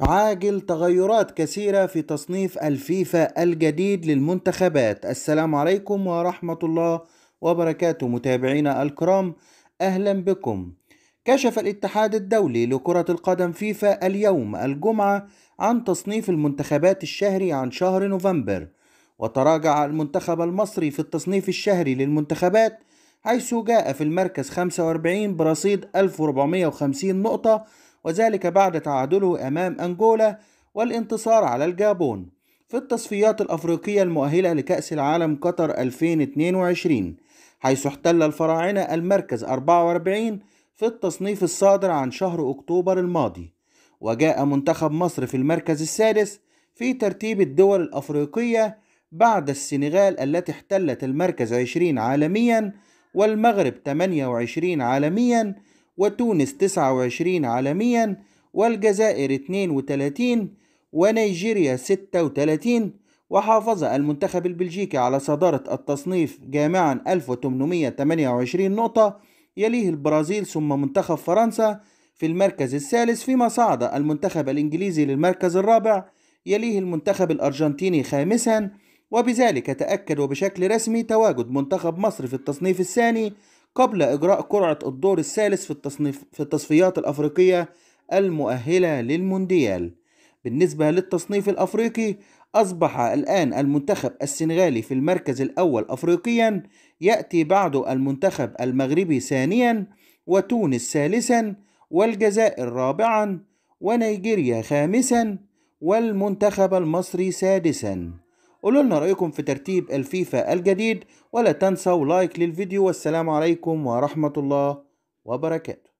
عاجل تغيرات كثيرة في تصنيف الفيفا الجديد للمنتخبات السلام عليكم ورحمة الله وبركاته متابعينا الكرام أهلا بكم كشف الاتحاد الدولي لكرة القدم فيفا اليوم الجمعة عن تصنيف المنتخبات الشهري عن شهر نوفمبر وتراجع المنتخب المصري في التصنيف الشهري للمنتخبات حيث جاء في المركز 45 برصيد 1450 نقطة وذلك بعد تعادله أمام أنجولا والانتصار على الجابون في التصفيات الأفريقية المؤهلة لكأس العالم قطر 2022 حيث احتل الفراعنة المركز 44 في التصنيف الصادر عن شهر أكتوبر الماضي وجاء منتخب مصر في المركز السادس في ترتيب الدول الأفريقية بعد السنغال التي احتلت المركز 20 عالميا والمغرب 28 عالميا وتونس 29 عالميا والجزائر 32 ونيجيريا 36 وحافظ المنتخب البلجيكي على صدارة التصنيف جامعا 1828 نقطة يليه البرازيل ثم منتخب فرنسا في المركز الثالث فيما صعد المنتخب الإنجليزي للمركز الرابع يليه المنتخب الأرجنتيني خامسا وبذلك تأكد وبشكل رسمي تواجد منتخب مصر في التصنيف الثاني قبل إجراء قرعة الدور الثالث في التصنيف في التصفيات الأفريقية المؤهلة للمونديال. بالنسبة للتصنيف الأفريقي أصبح الآن المنتخب السنغالي في المركز الأول أفريقيا يأتي بعده المنتخب المغربي ثانيا وتونس ثالثا والجزائر رابعا ونيجيريا خامسا والمنتخب المصري سادسا قولوا لنا رأيكم في ترتيب الفيفا الجديد ولا تنسوا لايك للفيديو والسلام عليكم ورحمة الله وبركاته